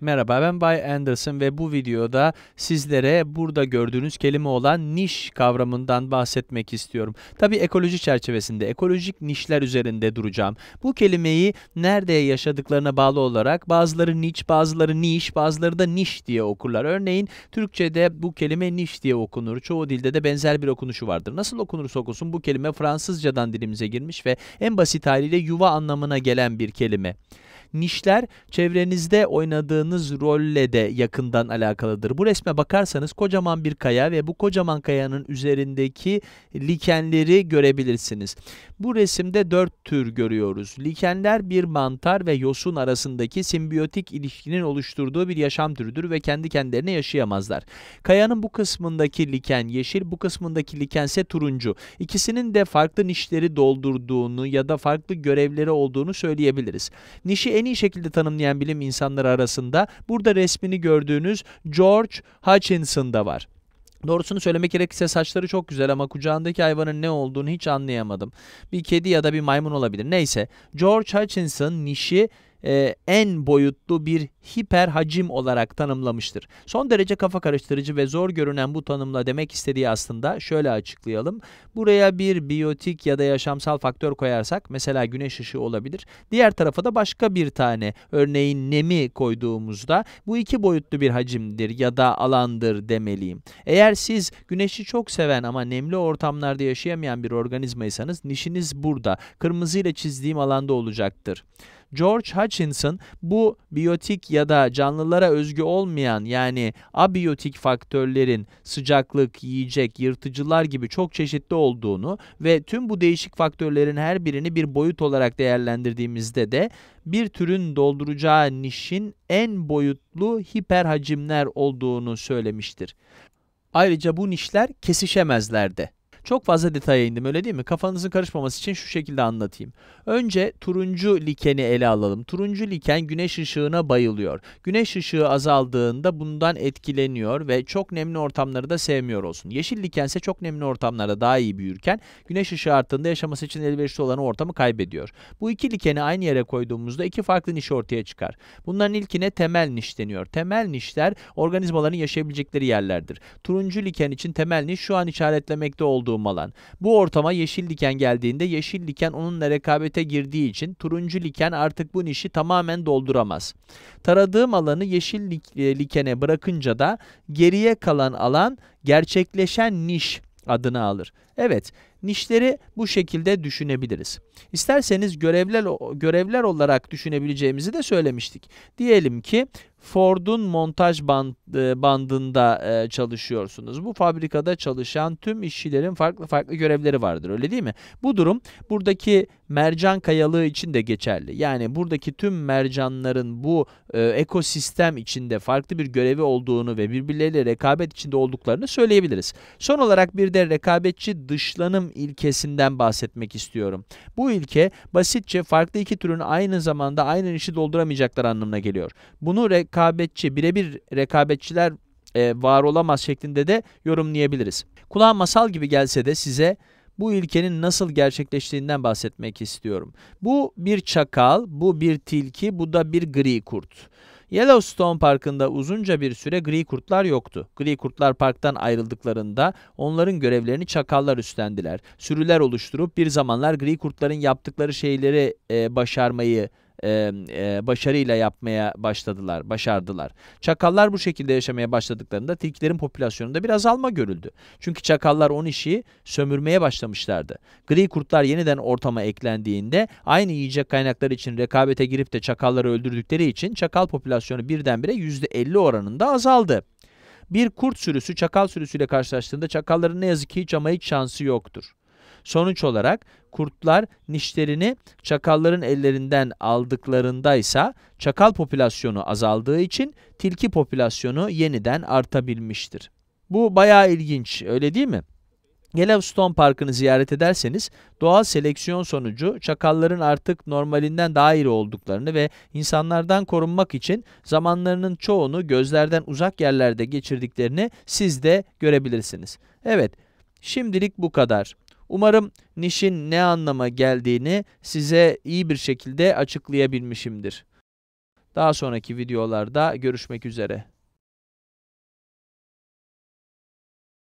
Merhaba ben Bay Anderson ve bu videoda sizlere burada gördüğünüz kelime olan niş kavramından bahsetmek istiyorum. Tabi ekoloji çerçevesinde ekolojik nişler üzerinde duracağım. Bu kelimeyi nerede yaşadıklarına bağlı olarak bazıları niç, bazıları niş, bazıları da niş diye okurlar. Örneğin Türkçe'de bu kelime niş diye okunur. Çoğu dilde de benzer bir okunuşu vardır. Nasıl okunursa okunsun bu kelime Fransızcadan dilimize girmiş ve en basit haliyle yuva anlamına gelen bir kelime. Nişler çevrenizde oynadığınız rolle de yakından alakalıdır. Bu resme bakarsanız kocaman bir kaya ve bu kocaman kayanın üzerindeki likenleri görebilirsiniz. Bu resimde dört tür görüyoruz. Likenler bir mantar ve yosun arasındaki simbiyotik ilişkinin oluşturduğu bir yaşam türüdür ve kendi kendilerine yaşayamazlar. Kayanın bu kısmındaki liken yeşil, bu kısmındaki likense turuncu. İkisinin de farklı nişleri doldurduğunu ya da farklı görevleri olduğunu söyleyebiliriz. Nişi en iyi şekilde tanımlayan bilim insanları arasında burada resmini gördüğünüz George Hutchinson da var. Doğrusunu söylemek gerekirse saçları çok güzel ama kucağındaki hayvanın ne olduğunu hiç anlayamadım. Bir kedi ya da bir maymun olabilir. Neyse George Hutchinson nişi e, en boyutlu bir hiper hacim olarak tanımlamıştır. Son derece kafa karıştırıcı ve zor görünen bu tanımla demek istediği aslında şöyle açıklayalım. Buraya bir biyotik ya da yaşamsal faktör koyarsak mesela güneş ışığı olabilir. Diğer tarafa da başka bir tane örneğin nemi koyduğumuzda bu iki boyutlu bir hacimdir ya da alandır demeliyim. Eğer siz güneşi çok seven ama nemli ortamlarda yaşayamayan bir organizmaysanız nişiniz burada. Kırmızı ile çizdiğim alanda olacaktır. George Hutchinson bu biyotik ya da canlılara özgü olmayan yani abiyotik faktörlerin sıcaklık, yiyecek, yırtıcılar gibi çok çeşitli olduğunu ve tüm bu değişik faktörlerin her birini bir boyut olarak değerlendirdiğimizde de bir türün dolduracağı nişin en boyutlu hiperhacimler olduğunu söylemiştir. Ayrıca bu nişler kesişemezler çok fazla detaya indim öyle değil mi? Kafanızın karışmaması için şu şekilde anlatayım. Önce turuncu likeni ele alalım. Turuncu liken güneş ışığına bayılıyor. Güneş ışığı azaldığında bundan etkileniyor ve çok nemli ortamları da sevmiyor olsun. Yeşil liken ise çok nemli ortamlarda daha iyi büyürken güneş ışığı arttığında yaşaması için elverişli olan ortamı kaybediyor. Bu iki likeni aynı yere koyduğumuzda iki farklı niş ortaya çıkar. Bunların ilkine temel niş deniyor. Temel nişler organizmaların yaşayabilecekleri yerlerdir. Turuncu liken için temel niş şu an işaretlemekte olduğumuz savunma alan. Bu ortama yeşil diken geldiğinde yeşil diken onunla rekabete girdiği için turuncu liken artık bu nişi tamamen dolduramaz. Taradığım alanı yeşil e, likene bırakınca da geriye kalan alan gerçekleşen niş adını alır. Evet, nişleri bu şekilde düşünebiliriz. İsterseniz görevler görevler olarak düşünebileceğimizi de söylemiştik. Diyelim ki Ford'un montaj band, e, bandında e, çalışıyorsunuz. Bu fabrikada çalışan tüm işçilerin farklı farklı görevleri vardır öyle değil mi? Bu durum buradaki mercan kayalığı için de geçerli. Yani buradaki tüm mercanların bu e, ekosistem içinde farklı bir görevi olduğunu ve birbirleriyle rekabet içinde olduklarını söyleyebiliriz. Son olarak bir de rekabetçi dışlanım ilkesinden bahsetmek istiyorum. Bu ilke basitçe farklı iki türün aynı zamanda aynı işi dolduramayacaklar anlamına geliyor. Bunu rekabetçi, birebir rekabetçiler e, var olamaz şeklinde de yorumlayabiliriz. Kulağa masal gibi gelse de size bu ilkenin nasıl gerçekleştiğinden bahsetmek istiyorum. Bu bir çakal, bu bir tilki, bu da bir gri kurt. Yellowstone Parkı'nda uzunca bir süre gri kurtlar yoktu. Gri kurtlar parktan ayrıldıklarında onların görevlerini çakallar üstlendiler. Sürüler oluşturup bir zamanlar gri kurtların yaptıkları şeyleri e, başarmayı e, e, başarıyla yapmaya başladılar, başardılar. Çakallar bu şekilde yaşamaya başladıklarında tilkilerin popülasyonunda bir azalma görüldü. Çünkü çakallar on işi sömürmeye başlamışlardı. Gri kurtlar yeniden ortama eklendiğinde aynı yiyecek kaynakları için rekabete girip de çakalları öldürdükleri için çakal popülasyonu birdenbire %50 oranında azaldı. Bir kurt sürüsü çakal sürüsüyle karşılaştığında çakalların ne yazık ki hiç ama hiç şansı yoktur. Sonuç olarak kurtlar nişlerini çakalların ellerinden aldıklarında ise çakal popülasyonu azaldığı için tilki popülasyonu yeniden artabilmiştir. Bu bayağı ilginç öyle değil mi? Yellowstone Parkı'nı ziyaret ederseniz doğal seleksiyon sonucu çakalların artık normalinden daha iri olduklarını ve insanlardan korunmak için zamanlarının çoğunu gözlerden uzak yerlerde geçirdiklerini siz de görebilirsiniz. Evet, şimdilik bu kadar. Umarım nişin ne anlama geldiğini size iyi bir şekilde açıklayabilmişimdir. Daha sonraki videolarda görüşmek üzere.